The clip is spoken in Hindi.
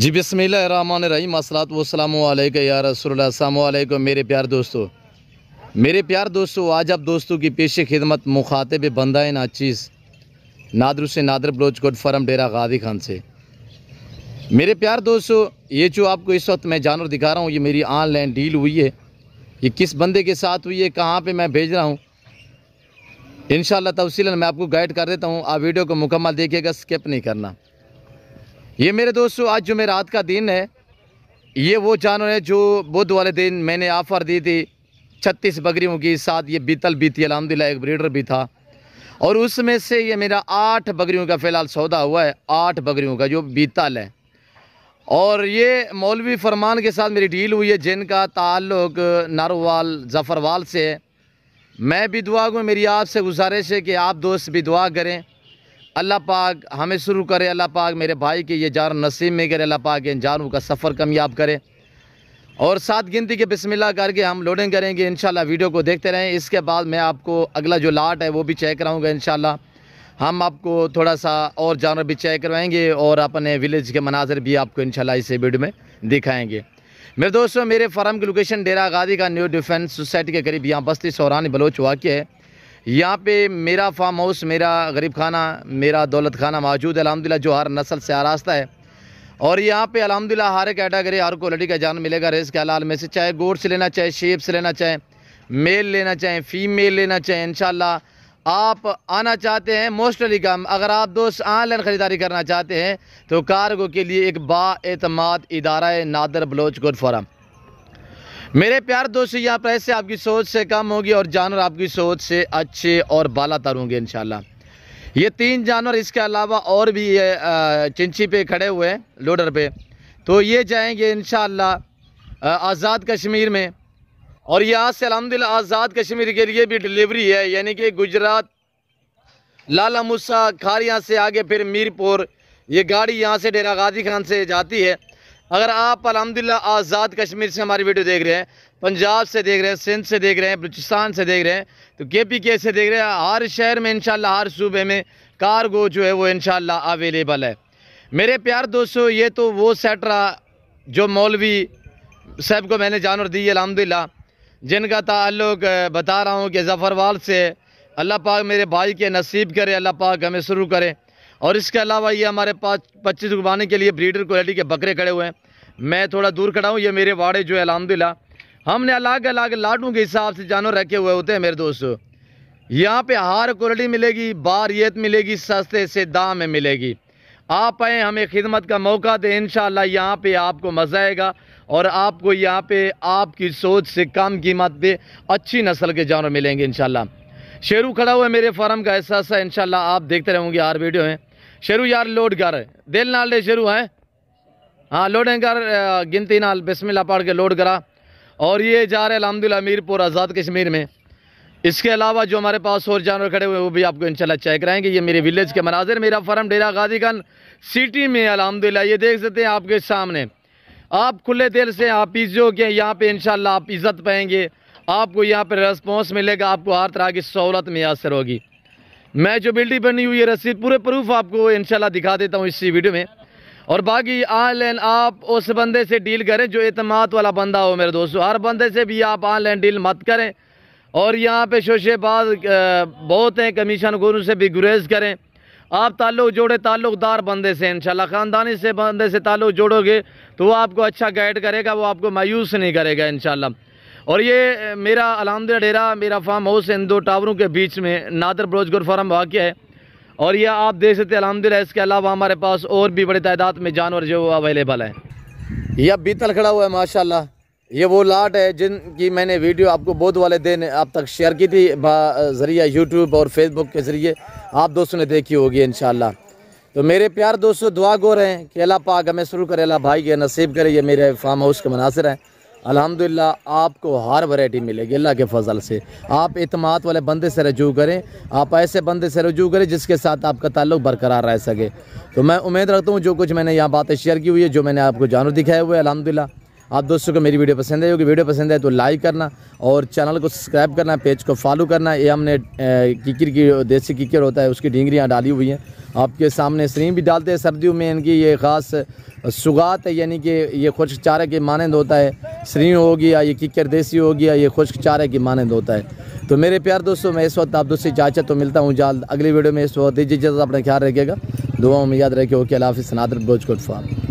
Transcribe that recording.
जी बसमिल असलात वालेक या रसोल्लाम मेरे प्यार दोस्तों मेरे प्यार दोस्तों आज आप दोस्तों की पेश खिदमत मुखातब बंदा चीज़ नादर से नादर बलोच कोट फरम डेरा गादी खान से मेरे प्यार दोस्तों ये जो आपको इस वक्त मैं जानवर दिखा रहा हूँ ये मेरी ऑनलाइन डील हुई है ये किस बंदे के साथ हुई है कहाँ पर मैं भेज रहा हूँ इन तफसीला मैं आपको गाइड कर देता हूँ आप वीडियो को मुकम्मल देखिएगा स्किप नहीं करना ये मेरे दोस्तों आज जो मेरा रात का दिन है ये वो जानवर है जो बुध वाले दिन मैंने ऑफ़र दी थी छत्तीस बकरियों की साथ ये बीतल भी थी अलहमदिल्ला एक ब्रीडर भी था और उसमें से ये मेरा आठ बकरियों का फ़िलहाल सौदा हुआ है आठ बकरियों का जो बीतल है और ये मौलवी फरमान के साथ मेरी डील हुई है जिनका ताल्लुक नारोवाल ज़फ़रवाल से है मैं भी दुआ मेरी आपसे गुजारिश है कि आप दोस्त भी दुआ करें अल्लाह पाक हमें शुरू करे अल्लाह पाक मेरे भाई के ये जान नसीब में करे अल्लाह पाक इन जानों का सफ़र कमयाब करे और सात गिनती के बिस्मिल्लाह करके हम लोडिंग करेंगे इन वीडियो को देखते रहें इसके बाद मैं आपको अगला जो लाट है वो भी चेक कराऊँगा इन हम आपको थोड़ा सा और जानवर भी चेक करवाएंगे और अपने विलेज के मनाजर भी आपको इनशाला इसी वीडियो में दिखाएँगे मेरे दोस्तों मेरे फार्म की लोकेशन डेरा गादी का न्यू डिफेंस सोसाइटी के करीब यहाँ बस्ती सौरानी बलोच वाक्य है यहाँ पे मेरा फार्म हाउस मेरा गरीब खाना मेरा दौलत खाना मौजूद है अलहमदिल्ला जो हर नस्ल से आरास्ता है और यहाँ पे अलहमदिल्ला हर कैटेगरी हर क्वालिटी का जान मिलेगा रेस के हलाल में से चाहे गोड से लेना चाहे शेप से लेना चाहे मेल लेना चाहें फीमेल लेना चाहें इन आप आना चाहते हैं मोस्टली कम अगर आप दोस्त ऑनलाइन ख़रीदारी करना चाहते हैं तो कारगो के लिए एक बातमाद इदारा है नादर बलोच गुड फॉरम मेरे प्यार दोस्तों यहाँ पैसे आपकी सोच से कम होगी और जानवर आपकी सोच से अच्छे और बाला तर होंगे इन ये तीन जानवर इसके अलावा और भी ये चिंची पे खड़े हुए हैं लोडर पे तो ये जाएंगे इन आज़ाद कश्मीर में और यहाँ से अलहमदिल्ला आज़ाद कश्मीर के लिए भी डिलीवरी है यानी कि गुजरात लाला मुसा खार यहाँ से आगे फिर मीरपुर ये गाड़ी यहाँ से डेरा गाजी खान से जाती है अगर आप अलहमदिल्ला आज़ाद कश्मीर से हमारी वीडियो देख रहे हैं पंजाब से देख रहे हैं सिंध से देख रहे हैं बलूचिस्तान से देख रहे हैं तो के पी के से देख रहे हैं हर शहर में इनशाला हर सूबे में कारगो जो है वो इनशाला अवेलेबल है मेरे प्यार दोस्तों ये तो वो सेट रहा जो मौलवी साहब को मैंने जानवर दी है अलहमदिल्ला जिनका ताल्लुक बता रहा हूँ कि जफ़रवाल से अल्लाह पाक मेरे भाई के नसीब करे अल्लाह पाक हमें शुरू करें और इसके अलावा ये हमारे पास पच्चीस उगवाने के लिए ब्रीडर क्वालिटी के बकरे खड़े हुए हैं मैं थोड़ा दूर खड़ा हूँ ये मेरे वाड़े जो है अलहमदिल्ला हमने अलग अलग लाटों के हिसाब से जानवर रखे हुए होते हैं मेरे दोस्त यहाँ पे हार क्वालिटी मिलेगी बारियत मिलेगी सस्ते से दाम में मिलेगी आप आएँ हमें खिदमत का मौका दें इन यहाँ पे आपको मज़ा आएगा और आपको यहाँ पे आपकी सोच से कम कीमत पे अच्छी नस्ल के जानवर मिलेंगे इन शेरू खड़ा हुआ है मेरे फार्म का ऐसा ऐसा इनशाला आप देखते रहोगे यार वीडियो में शेरू यार लोड कर दिल नाल दे शेरू है हाँ लोडें कर गिनती नाल बिस्मिल्लाह पढ़ के लोड करा और ये जा रहे अलहमदिल्ला मीरपुर आज़ाद कश्मीर में इसके अलावा जो हमारे पास और जानवर खड़े हुए वो भी आपको इंशाल्लाह चेक कराएंगे ये मेरे विलेज के मनाजिर मेरा फार्म डेरा गाजी खान सिटी में अलहमदिल्ला ये देख सकते हैं आपके सामने आप खुले दिल से आप इज्जो के यहाँ पे इंशाल्लाह आप इज़्ज़त पाएंगे आपको यहाँ पर रेस्पॉन्स मिलेगा आपको हर तरह की सहूलत मैसर होगी मैं जो बिल्डिंग बनी हुई है रसीद पूरे प्रूफ आपको इनशाला दिखा देता हूँ इसी वीडियो में और बाकी ऑनलाइन आप उस बंदे से डील करें जो अतमाद वाला बंदा हो मेरे दोस्तों हर बंदे से भी आप ऑनलाइन डील मत करें और यहाँ पे शोशेबाज बहुत हैं कमीशन गुरु से भी गुरेज करें आप ताल्लुक जोड़े ताल्लुकदार बंदे से इंशाल्लाह ख़ानदानी से बंदे से ताल्लुक जोड़ोगे तो वो आपको अच्छा गाइड करेगा वो आपको मायूस नहीं करेगा इनशाला और ये मेरा अलहमदिल्ला डेरा मेरा फार्म हाउस इन दो टावरों के बीच में नादर बरोजगुर फार्म वाक़ है और यह आप देख सकते अलहमदिल्ला इसके अलावा हमारे पास और भी बड़ी तादाद में जानवर जो अवेलेबल हैं यह बीतल खड़ा हुआ है माशाल्लाह ये वो लाट है जिनकी मैंने वीडियो आपको बोध वाले दिन आप तक शेयर की थी ज़रिया यूट्यूब और फेसबुक के ज़रिए आप दोस्तों ने देखी होगी इन तो मेरे प्यार दोस्तों दुआ गोर हैं कि अला पाक हमें शुरू करे अला भाई के नसीब करे ये मेरे फार्म हाउस के मुनासर हैं अलहमदिल्ला आपको हर वैरायटी मिलेगी अल्लाह के फजल से आप इतमाद वाले बंदे से रजू करें आप ऐसे बंदे से रजू करें जिसके साथ आपका ताल्लुक बरकरार रह सके तो मैं उम्मीद रखता हूँ जो कुछ मैंने यहाँ बातें शेयर की हुई है जो मैंने आपको जानू दिखाया हुए अलहमदिल्ला आप दोस्तों को मेरी वीडियो पसंद है क्योंकि वीडियो पसंद है तो लाइक करना और चैनल को सब्सक्राइब करना पेज को फॉलो करना ये हमने किकर की देसी किकर होता है उसकी डिंगरियाँ डाली हुई हैं आपके सामने स्क्रीन भी डालते हैं सर्दियों में इनकी ये ख़ास सुगात है यानी कि ये खुश्क चारे के मानंद होता है स्नी हो गया ये किकर देसी हो गया ये खुश्क चारे के मानंद होता है तो मेरे प्यार दोस्तों मैं इस वक्त आप दोस्तों चाचा तो मिलता हूँ जल्द अगली वीडियो में इस वक्त दीजिए जल्द अपना ख्याल रखेगा दुआओं में याद रखे ओके अला हाफि बोझ गुड फार्म